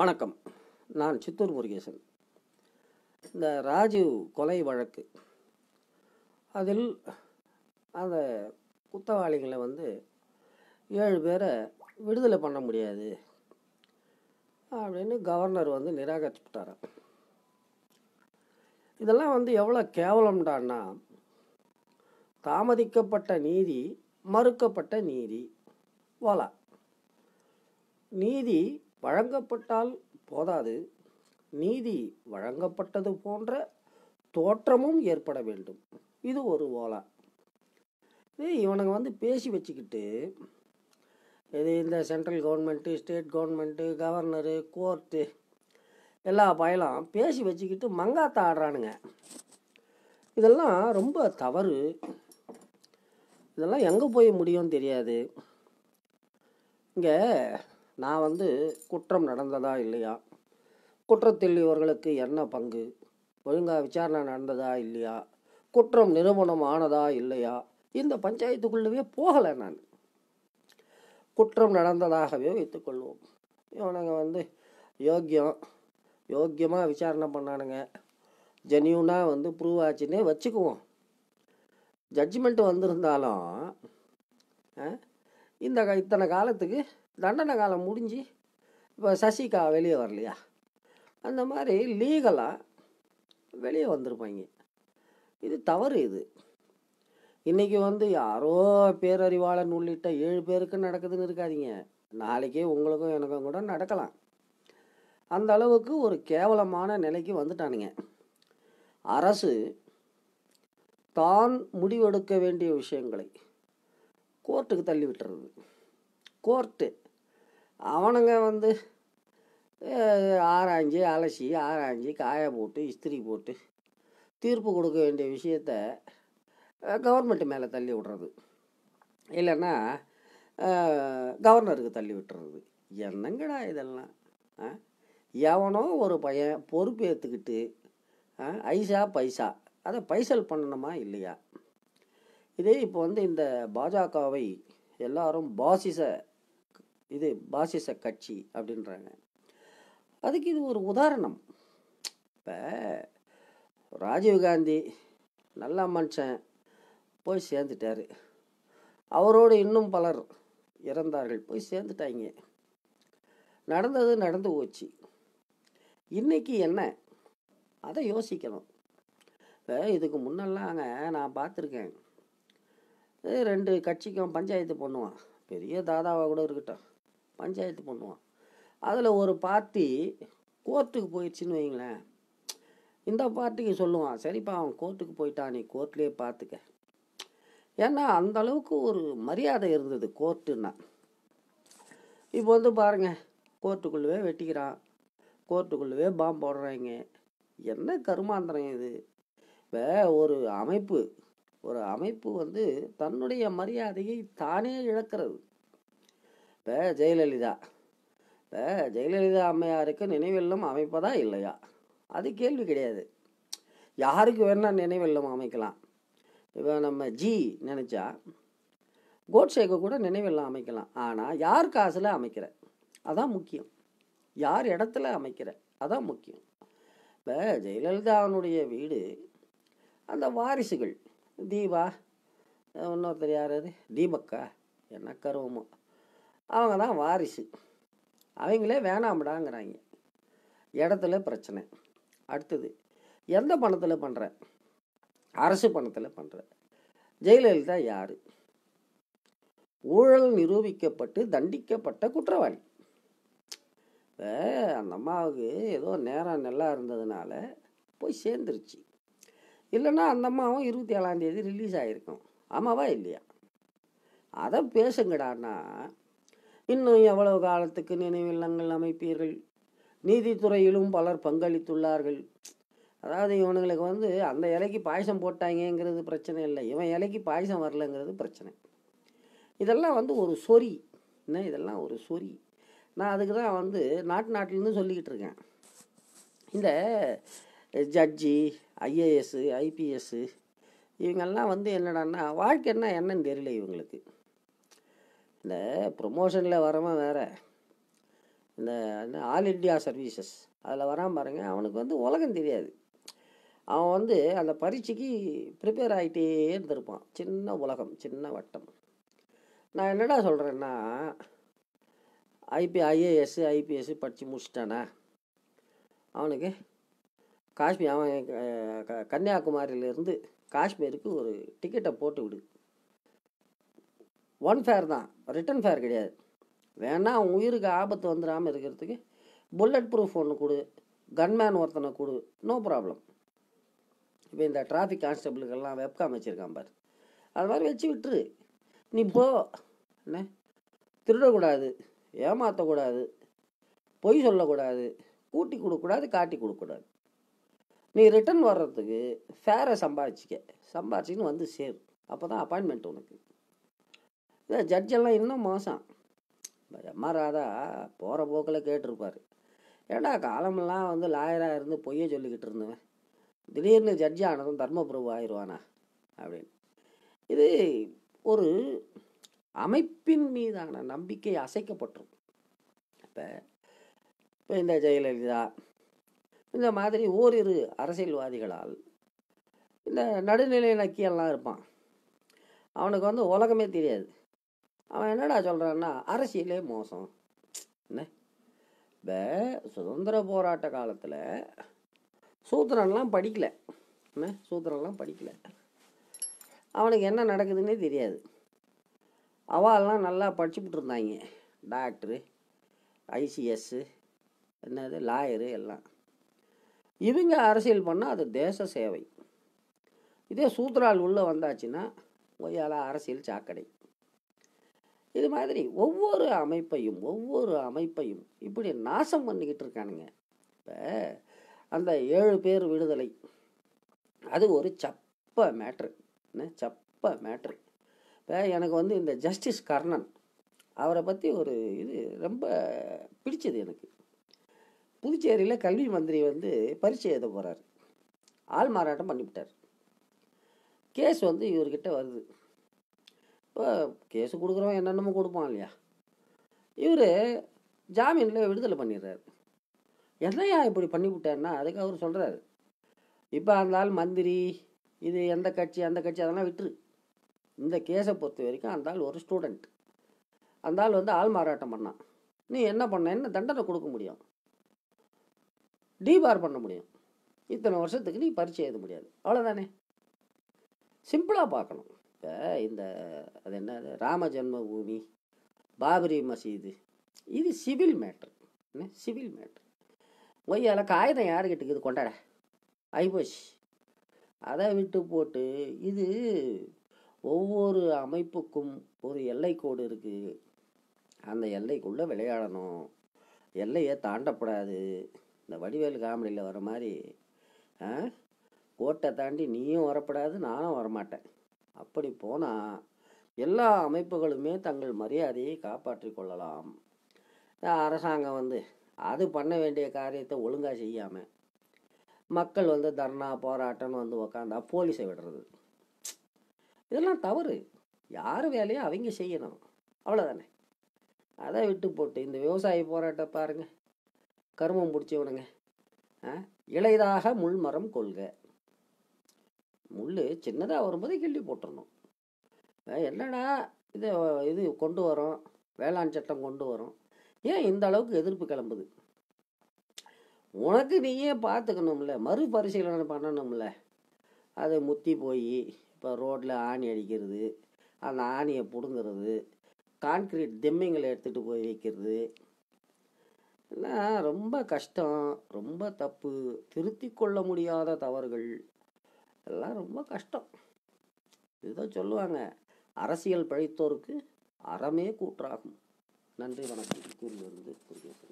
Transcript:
வணக்கம் நான் சித்தூர் முருகேசன் இந்த ராஜீவ் கொலை வழக்கு அதில் அந்த குத்தவாளிகளை வந்து ஏழு பேரை விடுதலை பண்ண முடியாது அப்படின்னு கவர்னர் வந்து நிராகரிச்சுட்டார இதெல்லாம் வந்து எவ்வளோ கேவலம்டான்னா தாமதிக்கப்பட்ட நீதி மறுக்கப்பட்ட நீதி வலா நீதி வழங்கப்பட்டால் போதாது நீதி வழங்கப்பட்டது போன்ற தோற்றமும் ஏற்பட வேண்டும் இது ஒரு ஓலா இது இவனுங்க வந்து பேசி வச்சுக்கிட்டு இது இந்த central government state government governor court எல்லா பயலாம் பேசி வச்சுக்கிட்டு மங்காத்த ஆடுறானுங்க இதெல்லாம் ரொம்ப தவறு இதெல்லாம் எங்கே போய் முடியும்னு தெரியாது இங்கே நான் வந்து குற்றம் நடந்ததா இல்லையா குற்றத்தில் இவர்களுக்கு என்ன பங்கு ஒழுங்காக விசாரணை நடந்ததா இல்லையா குற்றம் நிரூபணம் ஆனதா இல்லையா இந்த பஞ்சாயத்துக்குள்ளவே போகலை நான் குற்றம் நடந்ததாகவே வைத்துக்கொள்வோம் இவனுங்க வந்து யோக்கியம் யோக்கியமாக விசாரணை பண்ணானுங்க ஜென்யூனாக வந்து ப்ரூவ் ஆச்சுன்னே வச்சுக்குவோம் ஜட்ஜ்மெண்ட் வந்திருந்தாலும் இந்த இத்தனை காலத்துக்கு தண்டனை காலம் முடிஞ்சு இப்போ சசிகா வெளியே வரலையா அந்த மாதிரி லீகலாக வெளியே வந்திருப்பாங்க இது தவறு இது இன்றைக்கி வந்து யாரோ பேரறிவாளன் உள்ளிட்ட ஏழு பேருக்கு நடக்குதுன்னு இருக்காதிங்க நாளைக்கே உங்களுக்கும் எனக்கும் கூட நடக்கலாம் அந்த அளவுக்கு ஒரு கேவலமான நிலைக்கு வந்துட்டானுங்க அரசு தான் முடிவெடுக்க வேண்டிய விஷயங்களை கோர்ட்டுக்கு தள்ளி விட்டுறது கோர்ட்டு அவனுங்க வந்து ஆராய்ஞ்சி அலசி ஆராய்ஞ்சி காய போட்டு இஸ்திரி போட்டு தீர்ப்பு கொடுக்க வேண்டிய விஷயத்த கவர்மெண்ட் மேலே தள்ளி விடுறது இல்லைன்னா கவர்னருக்கு தள்ளி விட்டுறது என்னங்கடா இதெல்லாம் எவனோ ஒரு பையன் பொறுப்பேற்றுக்கிட்டு ஐசா பைசா அதை பைசல் பண்ணணுமா இல்லையா இதே இப்போ வந்து இந்த பாஜகவை எல்லாரும் பாசிச இது பாசிச கட்சி அப்படின்றாங்க அதுக்கு இது ஒரு உதாரணம் இப்போ ராஜீவ்காந்தி நல்ல மனுஷன் போய் சேர்ந்துட்டார் அவரோடு இன்னும் பலர் இறந்தார்கள் போய் சேர்ந்துட்டாங்க நடந்தது நடந்து போச்சு இன்றைக்கி என்ன அதை யோசிக்கணும் இப்போ இதுக்கு முன்னெல்லாம் நான் பார்த்துருக்கேன் ரெண்டு கட்சிக்கும் பஞ்சாயத்து பண்ணுவான் பெரிய தாதாவாக கூட இருக்கட்டும் பஞ்சாயத்து பண்ணுவான் அதில் ஒரு பார்ட்டி கோர்ட்டுக்கு போயிடுச்சின்னு வைங்களேன் இந்த பார்ட்டிக்கு சொல்லுவான் சரிப்பா அவன் கோர்ட்டுக்கு போயிட்டான் நீ கோர்ட்லேயே பார்த்துக்க ஏன்னா அந்தளவுக்கு ஒரு மரியாதை இருந்தது கோர்ட்டுன்னா இப்போ வந்து பாருங்கள் கோர்ட்டுக்குள்ளவே வெட்டிக்கிறான் கோர்ட்டுக்குள்ளவே பாம்பு போடுறாங்க என்ன கருமாந்திரம் இது இப்போ ஒரு அமைப்பு ஒரு அமைப்பு வந்து தன்னுடைய மரியாதையை தானே இழக்கிறது இப்போ ஜெயலலிதா இப்போ ஜெயலலிதா அம்மையாருக்கு நினைவெல்லம் அமைப்பதா இல்லையா அது கேள்வி கிடையாது யாருக்கு வேணால் நினைவெல்லம் அமைக்கலாம் இப்போ நம்ம ஜி நினச்சா கோட்ஷேக்கு கூட நினைவெல்லாம் அமைக்கலாம் ஆனால் யார் காசில் அமைக்கிற அதான் முக்கியம் யார் இடத்துல அமைக்கிற அதான் முக்கியம் இப்போ ஜெயலலிதாவினுடைய வீடு அந்த வாரிசுகள் தீபா இன்னொருத்தர் யார் அது தீபக்கா என்ன கருவமோ அவங்க தான் வாரிசு அவங்களே வேணாம்டாங்கிறாங்க இடத்துல பிரச்சனை அடுத்தது எந்த பணத்தில் பண்ணுற அரசு பணத்தில் பண்ணுற ஜெயலலிதா யார் ஊழல் நிரூபிக்கப்பட்டு தண்டிக்கப்பட்ட குற்றவாளி அந்த அம்மாவுக்கு ஏதோ நேரம் நல்லா இருந்ததுனால போய் சேர்ந்துருச்சு இல்லைன்னா அந்த அம்மாவும் இருபத்தி ஏழாந்தேதி ரிலீஸ் ஆகிருக்கும் ஆமாவா இல்லையா அதை பேசுங்கடான்னா இன்னும் எவ்வளவு காலத்துக்கு நினைவில்லங்கள் அமைப்பீர்கள் நீதித்துறையிலும் பலர் பங்களித்துள்ளார்கள் அதாவது இவனுங்களுக்கு வந்து அந்த இலைக்கு பாயசம் போட்டாங்கங்கிறது பிரச்சனை இல்லை இவன் இலைக்கு பாயசம் வரலங்கிறது பிரச்சனை இதெல்லாம் வந்து ஒரு சொறி என்ன இதெல்லாம் ஒரு சொறி நான் அதுக்கு தான் வந்து நாட்டு நாட்டிலேருந்து சொல்லிக்கிட்டு இருக்கேன் இந்த ஜட்ஜி ஐஏஎஸ்ஸு ஐபிஎஸ்ஸு இவங்கெல்லாம் வந்து என்னடான்னா வாழ்க்கைன்னா என்னன்னு தெரியல இவங்களுக்கு இந்த ப்ரொமோஷனில் வரவன் வேறு இந்த ஆல் இண்டியா சர்வீசஸ் அதில் வரான் பாருங்கள் அவனுக்கு வந்து உலகம் தெரியாது அவன் வந்து அந்த பரீட்சைக்கு ப்ரிப்பேர் ஆகிட்டே இருந்திருப்பான் சின்ன உலகம் சின்ன வட்டம் நான் என்னடா சொல்கிறேன்னா ஐபி ஐஏஎஸ்ஸு ஐபிஎஸ்ஸு படித்து முடிச்சிட்டானா அவனுக்கு காஷ்மீர் அவன் கன்னியாகுமரியிலேருந்து காஷ்மீருக்கு ஒரு டிக்கெட்டை போட்டு விடு ஒன் ஃபேர் தான் ரிட்டன் ஃபேர் கிடையாது வேணா அவன் உயிருக்கு ஆபத்து வந்துடாமல் இருக்கிறதுக்கு புல்லட் ப்ரூஃப் ஒன்று கொடு கன்மேன் ஒருத்தனை கொடு நோ ப்ராப்ளம் இப்போ இந்த டிராஃபிக் கான்ஸ்டபிளுக்கெல்லாம் வெப்காம் வச்சுருக்கான் பாரு அது மாதிரி வச்சு விட்டுரு நீ போ என்ன திருடக்கூடாது ஏமாற்றக்கூடாது பொய் சொல்லக்கூடாது கூட்டி கொடுக்கக்கூடாது காட்டி கொடுக்கூடாது நீ ரிட்டர்ன் வர்றதுக்கு ஃபேரை சம்பாதிச்சிக்க சம்பாதிச்சின்னு வந்து சேர் அப்போ தான் அப்பாயின்மெண்ட் உனக்கு இல்லை ஜட்ஜெல்லாம் இன்னும் மோசம் எம்ஆர் ராதா போகிற போக்கில் கேட்டிருப்பார் ஏடா காலமெல்லாம் வந்து லாயராக இருந்து பொய்ய சொல்லிக்கிட்டு இருந்தவன் திடீர்னு ஜட்ஜி ஆனதும் தர்மபுரவு ஆயிடுவானா அப்படின்னு இது ஒரு அமைப்பின் மீதான நம்பிக்கை அசைக்கப்பட்டிருக்கும் இப்போ இப்போ இந்த ஜெயலலிதா இந்த மாதிரி ஓரிரு அரசியல்வாதிகளால் இந்த நடுநிலை நக்கியெல்லாம் இருப்பான் அவனுக்கு வந்து உலகமே தெரியாது அவன் என்னடா சொல்கிறான்னா அரசியலே மோசம் என்ன இப்போ சுதந்திர போராட்ட காலத்தில் சூத்திரன்லாம் படிக்கலை என்ன சூத்திரன்லாம் படிக்கலை அவனுக்கு என்ன நடக்குதுன்னே தெரியாது அவாலாம் நல்லா படிச்சுக்கிட்டு இருந்தாங்க டாக்டரு ஐசிஎஸ்ஸு என்னது லாயரு எல்லாம் இவங்க அரசியல் பண்ணால் அது தேச சேவை இதே சூத்ரால் உள்ளே வந்தாச்சுன்னா ஒய்யால அரசியல் சாக்கடை இது மாதிரி ஒவ்வொரு அமைப்பையும் ஒவ்வொரு அமைப்பையும் இப்படி நாசம் பண்ணிக்கிட்டு இருக்கானுங்க இப்போ அந்த ஏழு பேர் விடுதலை அது ஒரு சப்ப மேட்ரு என்ன சப்ப மேட்ரு இப்போ எனக்கு வந்து இந்த ஜஸ்டிஸ் கர்ணன் அவரை பற்றி ஒரு இது ரொம்ப பிடிச்சது எனக்கு புதுச்சேரியில் கல்வி மந்திரி வந்து பரிசு எழுத போகிறார் ஆள் மாறாட்டம் பண்ணிவிட்டார் கேஸ் வந்து இவர்கிட்ட வருது இப்போ கேஸு கொடுக்குறவன் என்னென்னமோ கொடுப்போம் இல்லையா இவர் ஜாமீனில் விடுதலை பண்ணிடுறாரு என்னையா இப்படி பண்ணிவிட்டாருன்னா அதுக்கு அவர் சொல்கிறாரு இப்போ அந்த ஆள் மந்திரி இது எந்த கட்சி அந்த கட்சி அதெல்லாம் விட்டுரு இந்த கேஸை பொறுத்த வரைக்கும் அந்த ஆள் ஒரு ஸ்டூடெண்ட் அந்த ஆள் வந்து ஆள் மாறாட்டம் பண்ணான் நீ என்ன பண்ண என்ன தண்டனை கொடுக்க முடியும் டிபார் பண்ண முடியும் இத்தனை வருஷத்துக்கு நீ பரிச்சை எழுத முடியாது அவ்வளோதானே சிம்பிளாக பார்க்கணும் இப்போ இந்த அது என்ன ராம ஜென்ம பூமி பாபரி மசீது இது சிவில் மேட்ரு என்ன சிவில் மேட்ரு ஒய்யால் காகிதம் யாருக்கிட்ட இருக்குது கொண்டாட ஐபோச்சு அதை விட்டு போட்டு இது ஒவ்வொரு அமைப்புக்கும் ஒரு எல்லைக்கோடு இருக்குது அந்த எல்லைக்குள்ளே விளையாடணும் எல்லையை தாண்டப்படாது இந்த வடிவேல் காமெடியில் வர மாதிரி கோட்டை தாண்டி நீயும் வரப்படாது நானும் வரமாட்டேன் அப்படி போனால் எல்லா அமைப்புகளுமே தங்கள் மரியாதையை காப்பாற்றி கொள்ளலாம் அரசாங்கம் வந்து அது பண்ண வேண்டிய காரியத்தை ஒழுங்காக செய்யாமல் மக்கள் வந்து தர்ணா போராட்டம்னு வந்து உக்காந்தா போலீஸை விடுறது இதெல்லாம் தவறு யார் வேலையோ அவங்க செய்யணும் அவ்வளோதானே அதை விட்டு போட்டு இந்த விவசாயி போராட்டம் பாருங்கள் கருமம் பிடிச்சவனுங்க இளையதாக முள்மரம் கொள்க முள் சின்னதாக வரும்போதே கிள்ளி போட்டுடணும் என்னடா இது இது கொண்டு வரோம் வேளாண் சட்டம் கொண்டு வரோம் ஏன் இந்த அளவுக்கு எதிர்ப்பு கிளம்புது உனக்கு நீயே பார்த்துக்கணும்ல மறுபரிசீலனை பண்ணணும்ல அது முத்தி போய் இப்போ ரோட்டில் ஆணி அடிக்கிறது அந்த ஆணியை பிடுங்கிறது கான்க்ரீட் திம்மிங்களை எடுத்துகிட்டு போய் வைக்கிறது இல்லை ரொம்ப கஷ்டம் ரொம்ப தப்பு திருத்தி கொள்ள முடியாத தவறுகள் எல்லாம் ரொம்ப கஷ்டம் இதுதான் சொல்லுவாங்க அரசியல் பழித்தோருக்கு அறமே கூற்றாகும் நன்றி வணக்கம் கூறியிருந்து